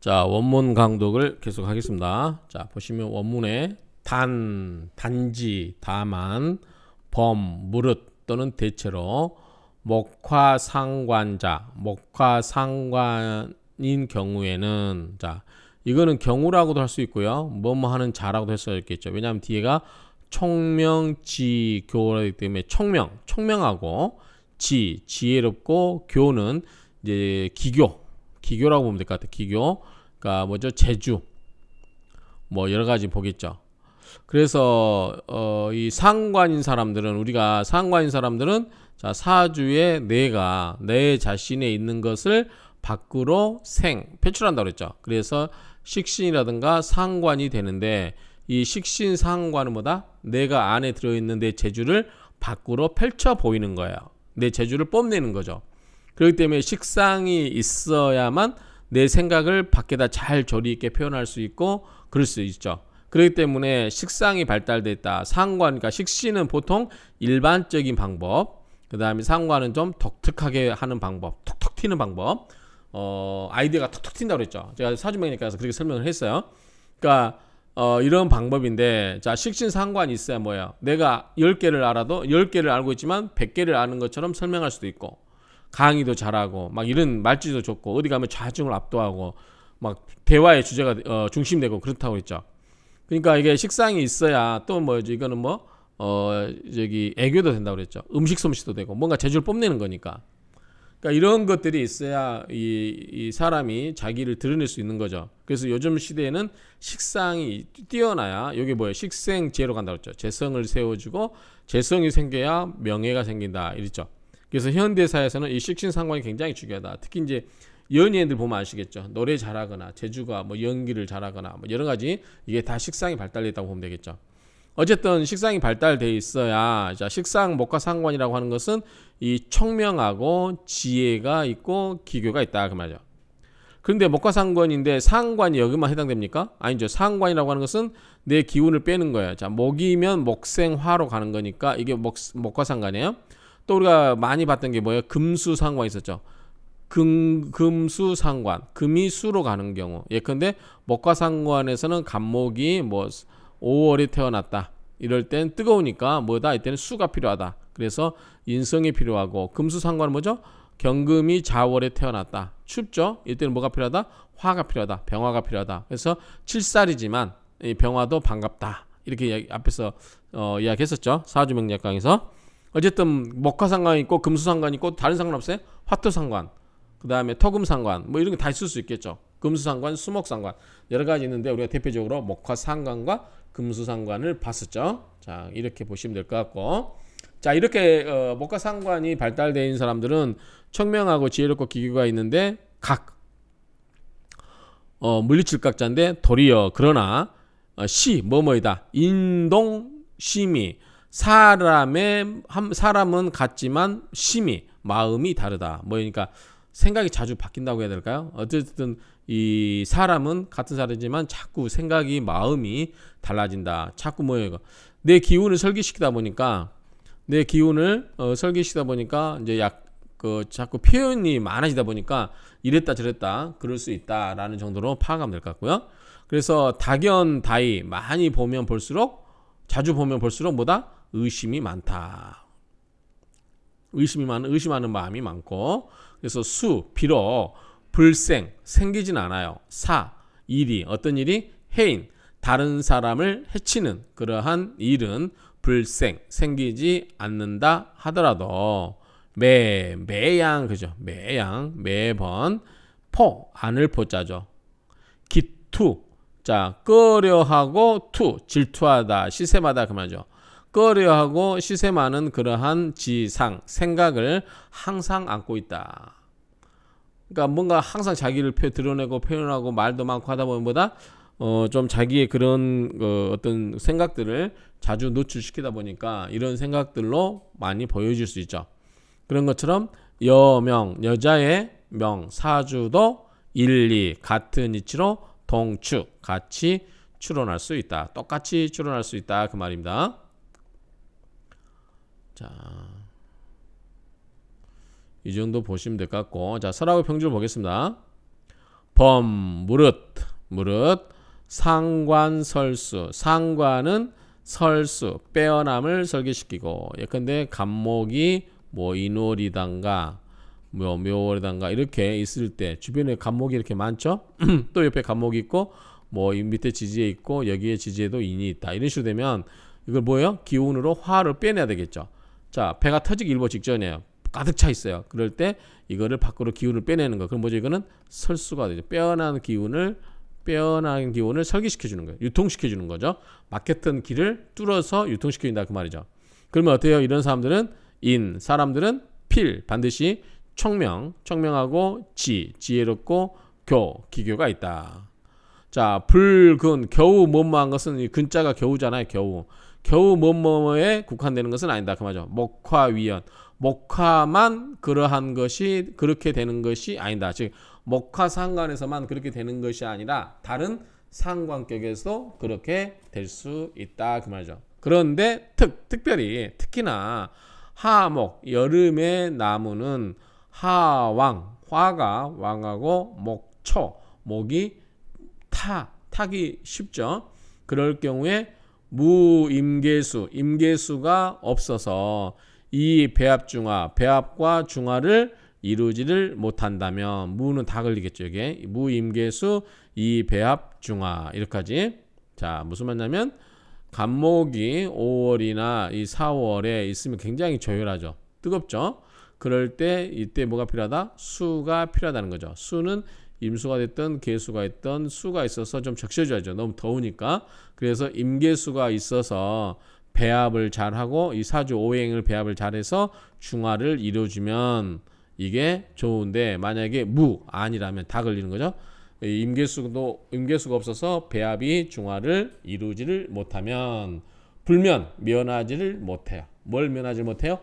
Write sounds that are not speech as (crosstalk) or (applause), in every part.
자 원문 강독을 계속 하겠습니다 자 보시면 원문에 단, 단지, 다만, 범, 무릇 또는 대체로 목화상관자, 목화상관인 경우에는 자 이거는 경우라고도 할 수 있고요 뭐뭐 하는 자라고도 할수 있겠죠 왜냐하면 뒤에가 총명지교라기 때문에 총명총명하고 지, 지혜롭고 교는 이제 기교 기교라고 보면 될 것 같아요. 기교. 그니까 뭐죠? 제주. 뭐 여러 가지 보겠죠. 그래서 어, 이 상관인 사람들은 우리가 상관인 사람들은 자, 사주의 내가 내 자신에 있는 것을 밖으로 생 표출한다고 그랬죠. 그래서 식신이라든가 상관이 되는데 이 식신 상관은 뭐다? 내가 안에 들어있는 내 재주를 밖으로 펼쳐 보이는 거예요. 내 재주를 뽐내는 거죠. 그렇기 때문에 식상이 있어야만 내 생각을 밖에다 잘 조리 있게 표현할 수 있고 그럴 수 있죠. 그렇기 때문에 식상이 발달됐다. 상관, 그러니까 식신은 보통 일반적인 방법, 그 다음에 상관은 좀 독특하게 하는 방법, 톡톡 튀는 방법, 어, 아이디어가 톡톡 튄다고 그랬죠. 제가 사주명이니까 그렇게 설명을 했어요. 그러니까, 어, 이런 방법인데, 자, 식신 상관이 있어야 뭐예요? 내가 열개를 알아도, 열개를 알고 있지만, 백개를 아는 것처럼 설명할 수도 있고, 강의도 잘하고 막 이런 말주도 좋고 어디 가면 좌중을 압도하고 막 대화의 주제가 어, 중심되고 그렇다고 했죠. 그러니까 이게 식상이 있어야 또뭐 이거는 뭐 어, 저기 애교도 된다고 그랬죠. 음식 솜씨도 되고 뭔가 재주를 뽐내는 거니까. 그러니까 이런 것들이 있어야 이, 이 사람이 자기를 드러낼 수 있는 거죠. 그래서 요즘 시대에는 식상이 뛰어나야 이게 뭐야식생재로 간다고 했죠. 재성을 세워주고 재성이 생겨야 명예가 생긴다 이랬죠. 그래서 현대사에서는 이 식신 상관이 굉장히 중요하다. 특히 이제 연예인들 보면 아시겠죠. 노래 잘하거나 재주가 뭐 연기를 잘하거나 뭐 여러 가지 이게 다 식상이 발달있다고 보면 되겠죠. 어쨌든 식상이 발달돼 있어야 자 식상 목과 상관이라고 하는 것은 이 청명하고 지혜가 있고 기교가 있다 그 말이죠. 그런데 목과 상관인데 상관이 여기만 해당됩니까? 아니죠. 상관이라고 하는 것은 내 기운을 빼는 거예요. 자 목이면 목생화로 가는 거니까 이게 목 목화 상관이에요. 또 우리가 많이 봤던 게 뭐예요? 금수상관 있었죠. 금, 금수상관, 금이 수로 가는 경우. 예 근데, 목과상관에서는 간목이 뭐 5월에 태어났다. 이럴 땐 뜨거우니까 뭐다? 이때는 수가 필요하다. 그래서 인성이 필요하고 금수상관은 뭐죠? 경금이 자월에 태어났다. 춥죠? 이때는 뭐가 필요하다? 화가 필요하다. 병화가 필요하다. 그래서 7살이지만이 병화도 반갑다. 이렇게 이야기, 앞에서 어, 이야기했었죠. 사주명략강에서. 어쨌든 목화 상관 있고 금수 상관 있고 다른 상관 없어요? 화토 상관, 그 다음에 토금 상관 뭐 이런 게 다 있을 수 있겠죠. 금수 상관, 수목 상관 여러 가지 있는데 우리가 대표적으로 목화 상관과 금수 상관을 봤었죠. 자 이렇게 보시면 될 것 같고. 자 이렇게 어, 목화 상관이 발달되어 있는 사람들은 청명하고 지혜롭고 기교가 있는데 각 어, 물리칠각자인데 도리어 그러나 어, 시 뭐뭐이다 인동 심이 사람의 사람은 같지만 심이 마음이 다르다. 뭐 그러니까 생각이 자주 바뀐다고 해야 될까요? 어쨌든 이 사람은 같은 사람이지만 자꾸 생각이 마음이 달라진다. 자꾸 뭐예요? 내 기운을 설계시키다 보니까 내 기운을 어, 설계시키다 보니까 이제 약 그 자꾸 표현이 많아지다 보니까 이랬다 저랬다 그럴 수 있다라는 정도로 파악하면 될 것 같고요. 그래서 다견다이 많이 보면 볼수록 자주 보면 볼수록 뭐다 의심이 많다. 의심이 많, 의심하는 마음이 많고, 그래서 수, 비로, 불생, 생기진 않아요. 사, 일이, 어떤 일이? 해인, 다른 사람을 해치는 그러한 일은 불생, 생기지 않는다 하더라도, 매, 매양, 그죠? 매양, 매번, 포, 안을 포자죠. 기투, 자, 꺼려하고 투, 질투하다, 시세마다 그만이죠. 꺼려하고 시세 많은 그러한 지상, 생각을 항상 안고 있다. 그러니까 뭔가 항상 자기를 드러내고 표현하고 말도 많고 하다 보면 뭐다? 어, 좀 자기의 그런 어, 어떤 생각들을 자주 노출시키다 보니까 이런 생각들로 많이 보여질 수 있죠. 그런 것처럼 여명, 여자의 명, 사주도 일리 같은 위치로 동축, 같이 출원할 수 있다. 똑같이 출원할 수 있다. 그 말입니다. 자. 이 정도 보시면 될 것 같고 자설하고 평주를 보겠습니다 범 무릇 무릇 상관설수 상관은 설수 빼어남을 설계시키고 예컨대 감목이 뭐 인월이단가 뭐 묘월이단가 이렇게 있을 때 주변에 감목이 이렇게 많죠 (clears throat) 또 옆에 감목이 있고 뭐 밑에 지지에 있고 여기에 지지에도 인이 있다 이런 식으로 되면 이걸 뭐예요 기운으로 화를 빼내야 되겠죠 자, 배가 터지기 일보 직전이에요. 가득 차 있어요. 그럴 때 이거를 밖으로 기운을 빼내는 거. 그럼 뭐죠? 이거는 설수가 되죠. 빼어난 기운을 빼어난 기운을 설기시켜 주는 거예요. 유통시켜 주는 거죠. 막혔던 길을 뚫어서 유통시켜 준다 그 말이죠. 그러면 어때요? 이런 사람들은 인, 사람들은 필, 반드시 청명, 청명하고 지, 지혜롭고 교, 기교가 있다. 자, 불근, 겨우 뭐뭐한 것은 이 근자가 겨우잖아요, 겨우. 겨우 뭐뭐에 국한되는 것은 아니다. 그 말이죠. 목화위연. 목화만 그러한 것이 그렇게 되는 것이 아니다. 즉 목화 상관에서만 그렇게 되는 것이 아니라 다른 상관격에서도 그렇게 될 수 있다 그 말이죠. 그런데 특 특별히 특히나 하목 여름의 나무는 하왕 화가 왕하고 목초 목이 타 타기 쉽죠. 그럴 경우에 무임계수 임계수가 없어서 이 배합중화 배합과 중화를 이루지를 못한다면 무는 다 걸리겠죠 이게 무임계수 이 배합중화 이렇게까지 자 무슨 말냐면 간목이 5월이나 이 4월에 있으면 굉장히 조율하죠 뜨겁죠 그럴 때 이때 뭐가 필요하다 수가 필요하다는 거죠 수는 임수가 됐든 개수가 있던 수가 있어서 좀 적셔줘야죠. 너무 더우니까. 그래서 임계수가 있어서 배합을 잘하고 이 사주 오행을 배합을 잘해서 중화를 이루어주면 이게 좋은데 만약에 무 아니라면 다 걸리는 거죠. 임계수도 임계수가 없어서 배합이 중화를 이루지를 못하면 불면 면하지를 못해요. 뭘 면하지 못해요?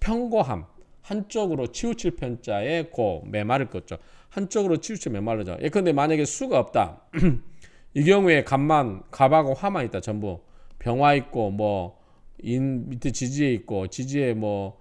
평고함. 한쪽으로 치우칠 편자에 고 메마를 껐죠. 한쪽으로 치우칠 메마르죠. 예컨대 만약에 수가 없다. (clears throat) 이 경우에 갑만 갑하고 화만 있다. 전부 병화 있고 뭐 인 밑에 지지에 있고 지지에 뭐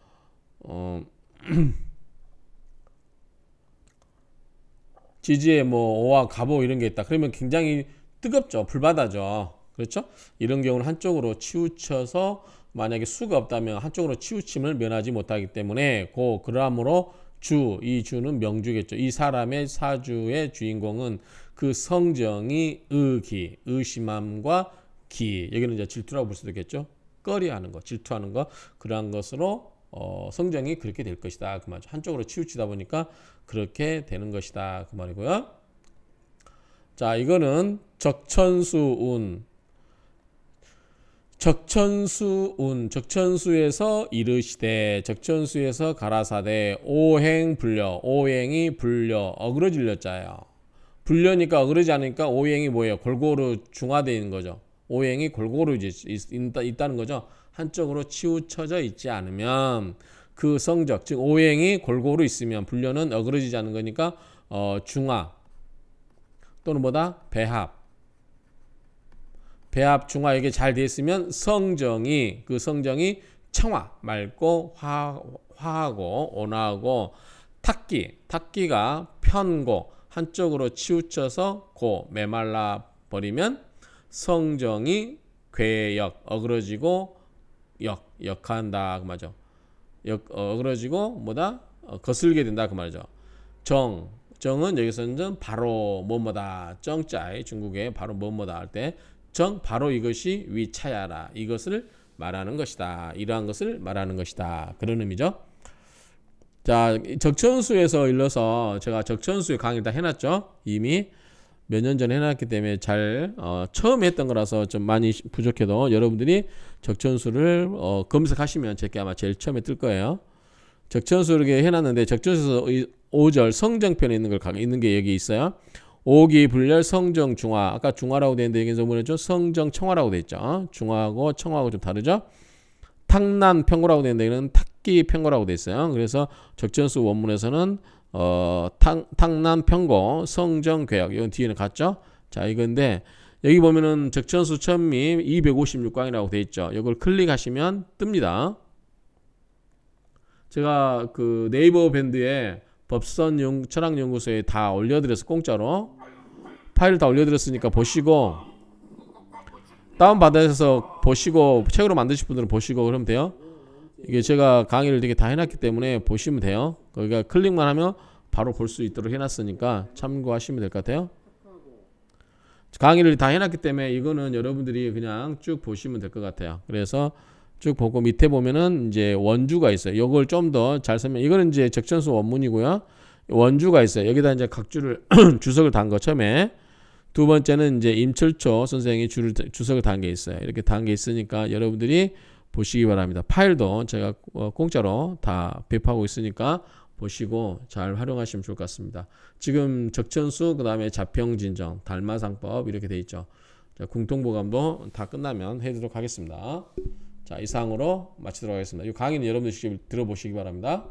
어, (clears throat) 지지에 뭐 오와 갑오 이런 게 있다. 그러면 굉장히 뜨겁죠. 불바다죠. 그렇죠? 이런 경우는 한쪽으로 치우쳐서 만약에 수가 없다면 한쪽으로 치우침을 면하지 못하기 때문에 고 그러므로 주, 이 주는 명주겠죠. 이 사람의 사주의 주인공은 그 성정이 의기, 의심함과 기, 여기는 이제 질투라고 볼 수도 있겠죠. 꺼리하는 것, 질투하는 것, 그러한 것으로 어, 성정이 그렇게 될 것이다. 그 말이죠. 한쪽으로 치우치다 보니까 그렇게 되는 것이다. 그 말이고요. 자, 이거는 적천수운, 적천수운 적천수에서 이르시되 적천수에서 가라사대 오행 불려 오행이 불려 어그러질려 자요 불려니까 어그러지 않으니까 오행이 뭐예요 골고루 중화되어 있는 거죠 오행이 골고루 있다는 거죠 한쪽으로 치우쳐져 있지 않으면 그 성적 즉 오행이 골고루 있으면 불려는 어그러지지 않은 거니까 어, 중화 또는 뭐다 배합 배합 중화 이게 잘되 됐으면 성정이 그 성정이 청화 맑고 화, 화하고 온화하고 탁기 탁기가 편고 한쪽으로 치우쳐서 고 메말라 버리면 성정이 괴역 어그러지고 역 역한다 그 말이죠. 역 어그러지고 뭐다 어, 거슬게 된다 그 말이죠. 정 정은 여기서는 바로 뭐뭐다 정자에 중국에 바로 뭐뭐다 할때 정 바로 이것이 위차야라 이것을 말하는 것이다. 이러한 것을 말하는 것이다. 그런 의미죠. 자, 적천수에서 일러서 제가 적천수의 강의 다 해놨죠. 이미 몇 년 전에 해놨기 때문에 잘 어, 처음 했던 거라서 좀 많이 부족해도 여러분들이 적천수를 어, 검색하시면 제게 아마 제일 처음에 뜰 거예요. 적천수를 해놨는데 적천수에서 5절 성정편에 있는 걸 있는 게 여기 있어요. 오기 분열 성정 중화 아까 중화라고 되는데 여기서 뭐랬죠? 성정 청화라고 돼 있죠. 어? 중화하고 청화하고 좀 다르죠? 탁난 평고라고 되는데 이는 탁기 평고라고 돼 있어요. 그래서 적전수 원문에서는 어, 탁, 탁난 평고 성정 괴약 이건 뒤에는 같죠? 자 이건데 여기 보면은 적천수 천미 256강이라고 돼 있죠. 이걸 클릭하시면 뜹니다. 제가 그 네이버 밴드에 법선 연, 철학 연구소에 다 올려드려서 공짜로 파일 다 올려드렸으니까 보시고 다운 받아서 보시고 책으로 만드실 분들은 보시고 그러면 돼요. 이게 제가 강의를 되게 다 해놨기 때문에 보시면 돼요. 거기가 클릭만 하면 바로 볼 수 있도록 해놨으니까 참고하시면 될 것 같아요. 강의를 다 해놨기 때문에 이거는 여러분들이 그냥 쭉 보시면 될 것 같아요. 그래서 쭉 보고 밑에 보면은 이제 원주가 있어요. 이걸 좀 더 잘 설명. 이거는 이제 적천수 원문이고요. 원주가 있어요. 여기다 이제 각 줄을 (clears throat) 주석을 단 거 처음에 두 번째는 이제 임철초 선생이 줄을 주석을 단 게 있어요. 이렇게 단 게 있으니까 여러분들이 보시기 바랍니다. 파일도 제가 어, 공짜로 다 배포하고 있으니까 보시고 잘 활용하시면 좋을 것 같습니다. 지금 적천수 그 다음에 자평진정 달마상법 이렇게 돼 있죠. 자, 공통보감도 다 끝나면 해드리도록 하겠습니다. 자 이상으로 마치도록 하겠습니다. 이 강의는 여러분들 직접 들어보시기 바랍니다.